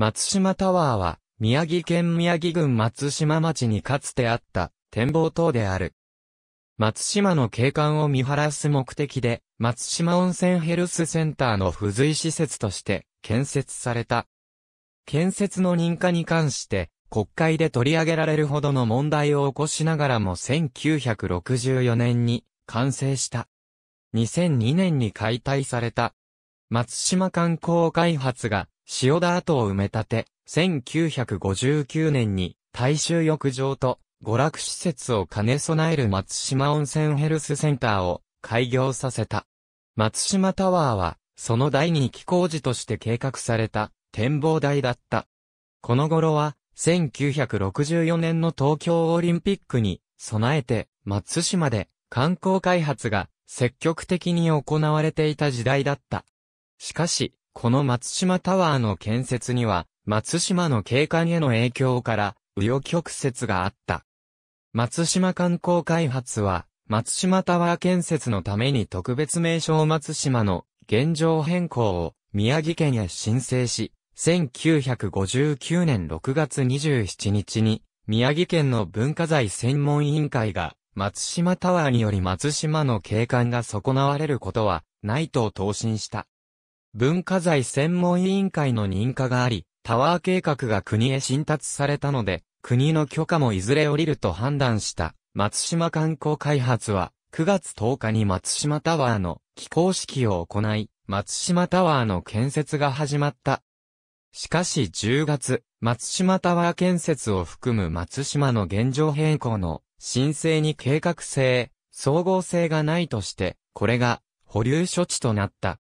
松島タワーは、宮城県宮城郡松島町にかつてあった展望塔である。松島の景観を見晴らす目的で、松島温泉ヘルスセンターの付随施設として建設された。建設の認可に関して、国会で取り上げられるほどの問題を起こしながらも1964年に完成した。2002年に解体された。松島観光開発が塩田跡を埋め立て、1959年に大衆浴場と娯楽施設を兼ね備える松島温泉ヘルスセンターを開業させた。松島タワーは、その第二期工事として計画された展望台だった。この頃は、1964年の東京オリンピックに備えて、松島で観光開発が積極的に行われていた時代だった。しかし、この松島タワーの建設には、松島の景観への影響から、紆余曲折があった。松島観光開発は、松島タワー建設のために特別名称松島の現状変更を宮城県へ申請し、1959年6月27日に、宮城県の文化財専門委員会が、松島タワーにより松島の景観が損なわれることは、ないと答申した。文化財専門委員会の認可があり、タワー計画が国へ進達されたので、国の許可もいずれ降りると判断した松島観光開発は、9月10日に松島タワーの起工式を行い、松島タワーの建設が始まった。しかし10月、松島タワー建設を含む松島の現状変更の申請に計画性、総合性がないとして、これが保留処置となった。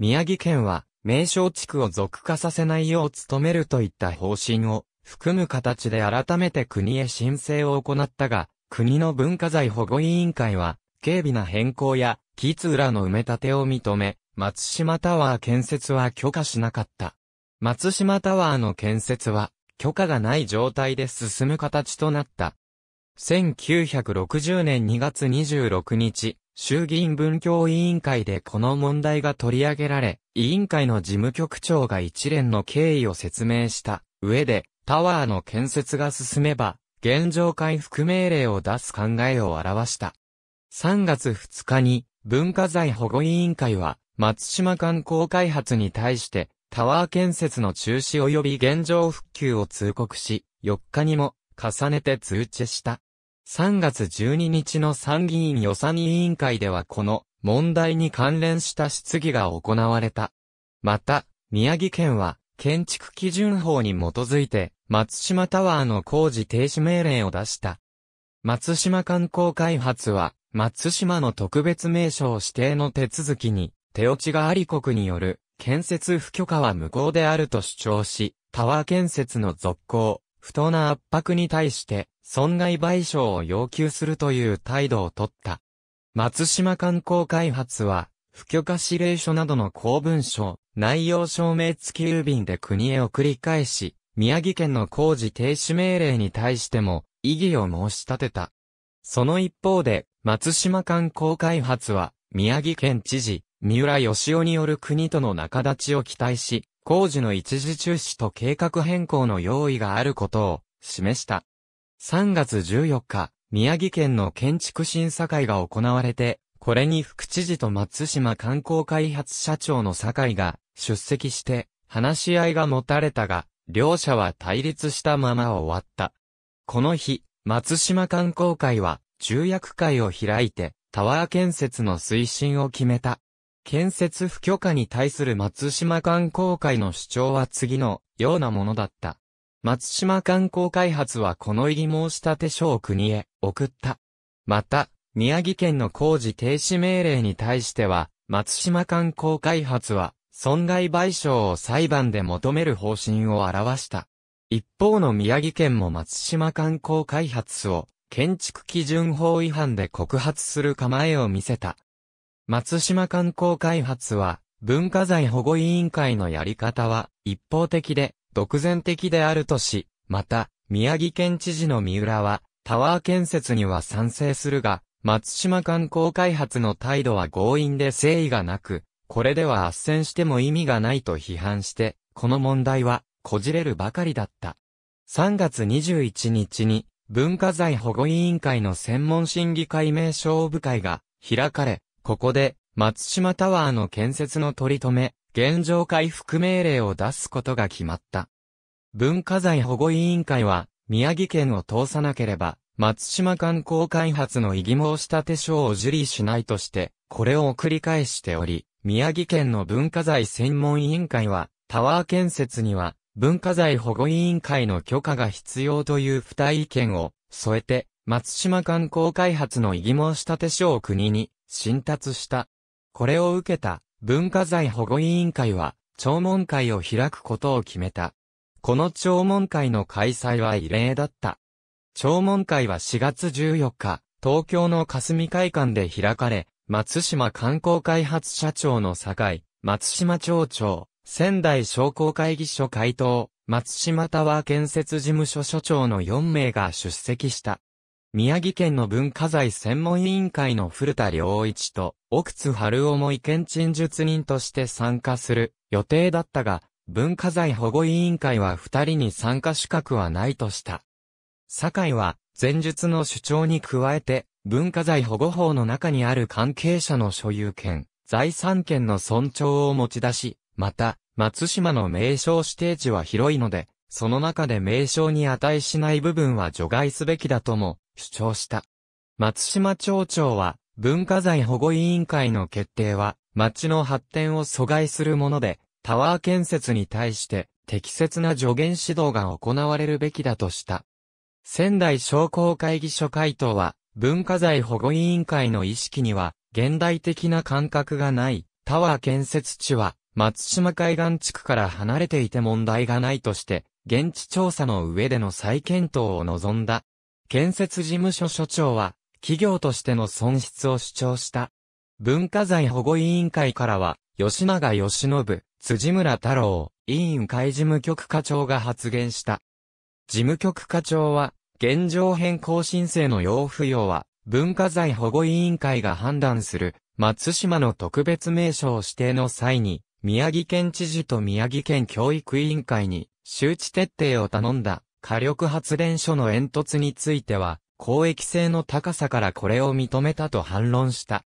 宮城県は、名称地区を属化させないよう努めるといった方針を含む形で改めて国へ申請を行ったが、国の文化財保護委員会は、軽微な変更や、木津浦の埋め立てを認め、松島タワー建設は許可しなかった。松島タワーの建設は、許可がない状態で進む形となった。1960年2月26日、衆議院文教委員会でこの問題が取り上げられ、委員会の事務局長が一連の経緯を説明した上で、タワーの建設が進めば、現状回復命令を出す考えを表した。3月2日に、文化財保護委員会は、松島観光開発に対して、タワー建設の中止及び現状復旧を通告し、4日にも重ねて通知した。3月12日の参議院予算委員会ではこの問題に関連した質疑が行われた。また、宮城県は建築基準法に基づいて松島タワーの工事停止命令を出した。松島観光開発は松島の特別名称指定の手続きに手落ちがあり国による建設不許可は無効であると主張し、タワー建設の続行、不当な圧迫に対して損害賠償を要求するという態度をとった。松島観光開発は、不許可指令書などの公文書、内容証明付き郵便で国へ送り返し、宮城県の工事停止命令に対しても、異議を申し立てた。その一方で、松島観光開発は、宮城県知事、三浦義雄による国との仲立ちを期待し、工事の一時中止と計画変更の用意があることを示した。3月14日、宮城県の建築審査会が行われて、これに副知事と松島観光開発社長の酒井が出席して話し合いが持たれたが、両者は対立したまま終わった。この日、松島観光会は重役会を開いてタワー建設の推進を決めた。建設不許可に対する松島観光会の主張は次のようなものだった。松島観光開発はこの異議申し立て書を国へ送った。また、宮城県の工事停止命令に対しては、松島観光開発は損害賠償を裁判で求める方針を表した。一方の宮城県も松島観光開発を建築基準法違反で告発する構えを見せた。松島観光開発は、文化財保護委員会のやり方は、一方的で、独善的であるとし、また、宮城県知事の三浦は、タワー建設には賛成するが、松島観光開発の態度は強引で誠意がなく、これでは圧旋しても意味がないと批判して、この問題は、こじれるばかりだった。3月21日に、文化財保護委員会の専門審議会名称部会が開かれ、ここで、松島タワーの建設の取り留め、現状回復命令を出すことが決まった。文化財保護委員会は、宮城県を通さなければ、松島観光開発の異議申立書を受理しないとして、これを繰り返しており、宮城県の文化財専門委員会は、タワー建設には、文化財保護委員会の許可が必要という二意見を添えて、松島観光開発の異議申立書を国に浸達した。これを受けた文化財保護委員会は、聴聞会を開くことを決めた。この聴聞会の開催は異例だった。聴聞会は4月14日、東京の霞会館で開かれ、松島観光開発社長の境、松島町長、仙台商工会議所会頭、松島タワー建設事務所所長の4名が出席した。宮城県の文化財専門委員会の古田良一と、奥津春夫も意見陳述人として参加する予定だったが、文化財保護委員会は二人に参加資格はないとした。酒井は、前述の主張に加えて、文化財保護法の中にある関係者の所有権、財産権の尊重を持ち出し、また、松島の名称指定地は広いので、その中で名称に値しない部分は除外すべきだとも、主張した。松島町長は、文化財保護委員会の決定は、町の発展を阻害するもので、タワー建設に対して適切な助言指導が行われるべきだとした。仙台商工会議所会頭は、文化財保護委員会の意識には、現代的な感覚がない、タワー建設地は、松島海岸地区から離れていて問題がないとして、現地調査の上での再検討を望んだ。建設事務所所長は、企業としての損失を主張した。文化財保護委員会からは、吉永義信、辻村太郎、委員会事務局課長が発言した。事務局課長は、現状変更申請の要不要は、文化財保護委員会が判断する、松島の特別名称指定の際に、宮城県知事と宮城県教育委員会に、周知徹底を頼んだ、火力発電所の煙突については、公益性の高さからこれを認めたと反論した。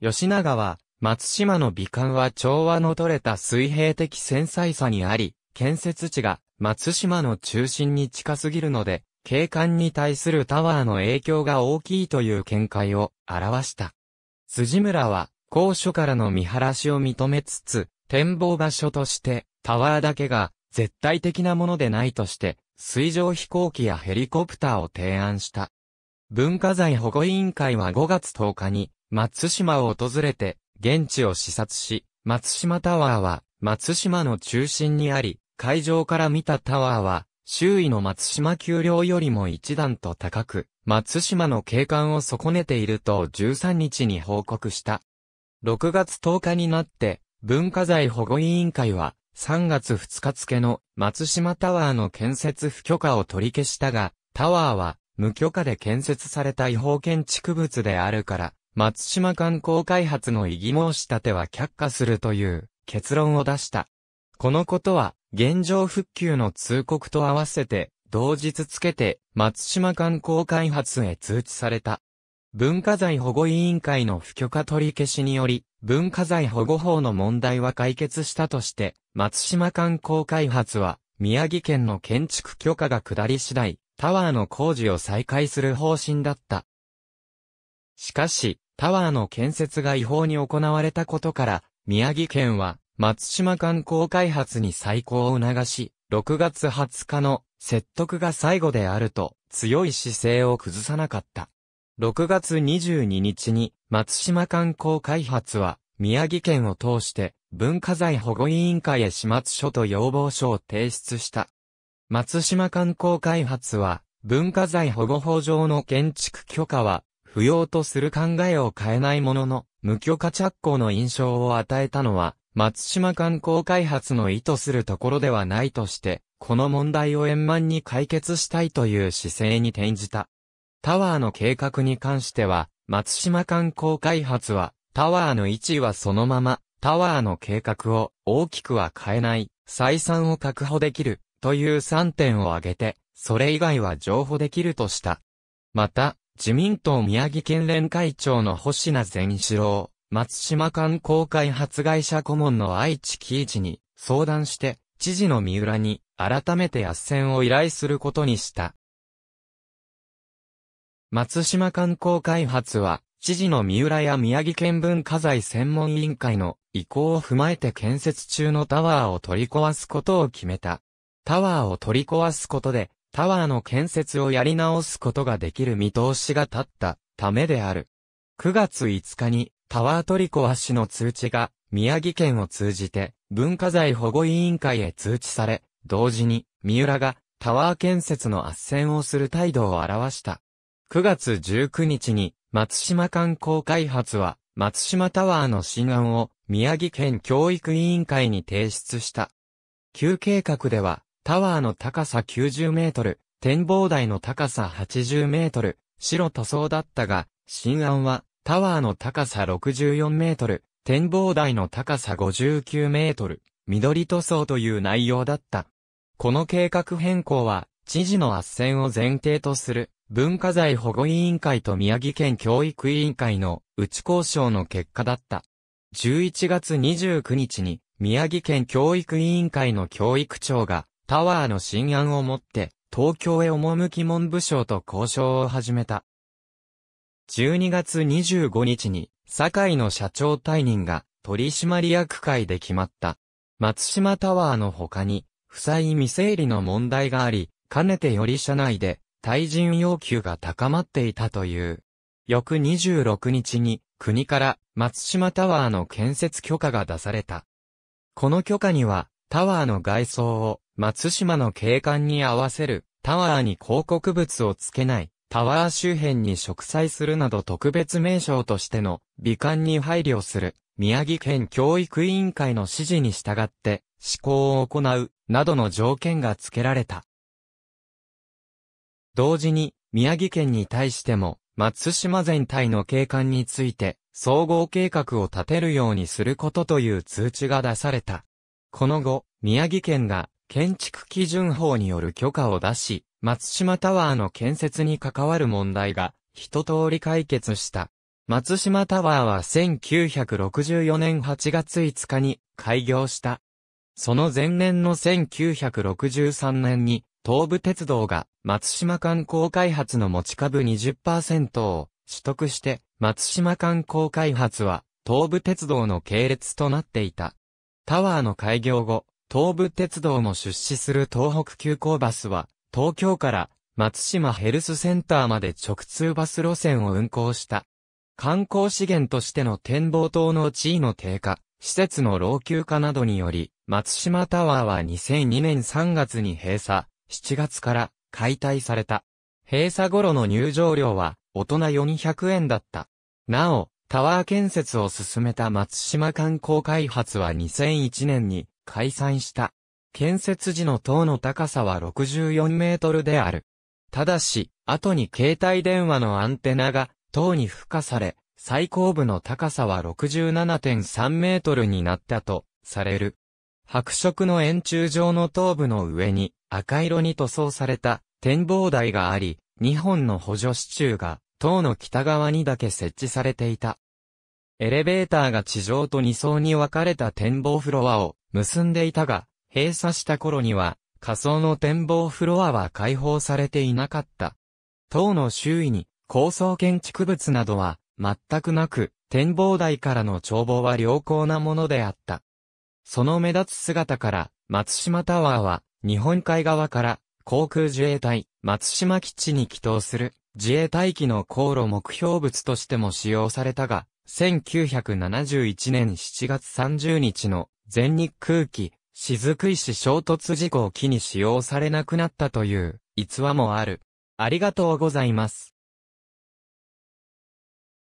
吉永は、松島の美観は調和の取れた水平的繊細さにあり、建設地が松島の中心に近すぎるので、景観に対するタワーの影響が大きいという見解を表した。辻村は、高所からの見晴らしを認めつつ、展望場所として、タワーだけが絶対的なものでないとして、水上飛行機やヘリコプターを提案した。文化財保護委員会は5月10日に、松島を訪れて、現地を視察し、松島タワーは、松島の中心にあり、会場から見たタワーは、周囲の松島丘陵よりも一段と高く、松島の景観を損ねていると13日に報告した。6月10日になって、文化財保護委員会は、3月2日付の松島タワーの建設不許可を取り消したが、タワーは無許可で建設された違法建築物であるから、松島観光開発の異議申し立ては却下するという結論を出した。このことは、現状復旧の通告と合わせて、同日付けて、松島観光開発へ通知された。文化財保護委員会の不許可取り消しにより、文化財保護法の問題は解決したとして、松島観光開発は、宮城県の建築許可が下り次第、タワーの工事を再開する方針だった。しかし、タワーの建設が違法に行われたことから、宮城県は、松島観光開発に再考を促し、6月20日の説得が最後であると、強い姿勢を崩さなかった。6月22日に松島観光開発は宮城県を通して文化財保護委員会へ始末書と要望書を提出した。松島観光開発は文化財保護法上の建築許可は不要とする考えを変えないものの無許可着工の印象を与えたのは松島観光開発の意図するところではないとして、この問題を円満に解決したいという姿勢に転じた。タワーの計画に関しては、松島観光開発は、タワーの位置はそのまま、タワーの計画を大きくは変えない、採算を確保できる、という3点を挙げて、それ以外は譲歩できるとした。また、自民党宮城県連会長の星名善一郎、松島観光開発会社顧問の愛知喜一に相談して、知事の三浦に改めて斡旋を依頼することにした。松島観光開発は、知事の三浦や宮城県文化財専門委員会の意向を踏まえて建設中のタワーを取り壊すことを決めた。タワーを取り壊すことで、タワーの建設をやり直すことができる見通しが立ったためである。9月5日にタワー取り壊しの通知が宮城県を通じて文化財保護委員会へ通知され、同時に三浦がタワー建設の斡旋をする態度を表した。9月19日に、松島観光開発は、松島タワーの新案を、宮城県教育委員会に提出した。旧計画では、タワーの高さ90メートル、展望台の高さ80メートル、白塗装だったが、新案は、タワーの高さ64メートル、展望台の高さ59メートル、緑塗装という内容だった。この計画変更は、知事の斡旋を前提とする文化財保護委員会と宮城県教育委員会の内交渉の結果だった。11月29日に宮城県教育委員会の教育長がタワーの新案を持って東京へ赴き文部省と交渉を始めた。12月25日に堺の社長退任が取締役会で決まった。松島タワーの他に、負債未整理の問題があり、かねてより社内で退陣要求が高まっていたという。翌26日に国から松島タワーの建設許可が出された。この許可にはタワーの外装を松島の景観に合わせるタワーに広告物をつけないタワー周辺に植栽するなど特別名称としての美観に配慮する宮城県教育委員会の指示に従って施行を行うなどの条件が付けられた。同時に、宮城県に対しても、松島全体の景観について、総合計画を立てるようにすることという通知が出された。この後、宮城県が、建築基準法による許可を出し、松島タワーの建設に関わる問題が、一通り解決した。松島タワーは1964年8月5日に開業した。その前年の1963年に東武鉄道が松島観光開発の持ち株20%を取得して、松島観光開発は東武鉄道の系列となっていた。タワーの開業後、東武鉄道も出資する東北急行バスは、東京から松島ヘルスセンターまで直通バス路線を運行した。観光資源としての展望塔の地位の低下、施設の老朽化などにより、松島タワーは2002年3月に閉鎖、7月から解体された。閉鎖頃の入場料は大人400円だった。なお、タワー建設を進めた松島観光開発は2001年に解散した。建設時の塔の高さは64メートルである。ただし、後に携帯電話のアンテナが塔に付加され、最高部の高さは67.3メートルになったとされる。白色の円柱状の頭部の上に赤色に塗装された展望台があり、2本の補助支柱が塔の北側にだけ設置されていた。エレベーターが地上と2層に分かれた展望フロアを結んでいたが、閉鎖した頃には仮想の展望フロアは開放されていなかった。塔の周囲に高層建築物などは全くなく、展望台からの眺望は良好なものであった。その目立つ姿から、松島タワーは日本海側から航空自衛隊松島基地に寄投する自衛隊機の航路目標物としても使用されたが、1971年7月30日の全日空機雫石衝突事故を機に使用されなくなったという逸話もある。ありがとうございます。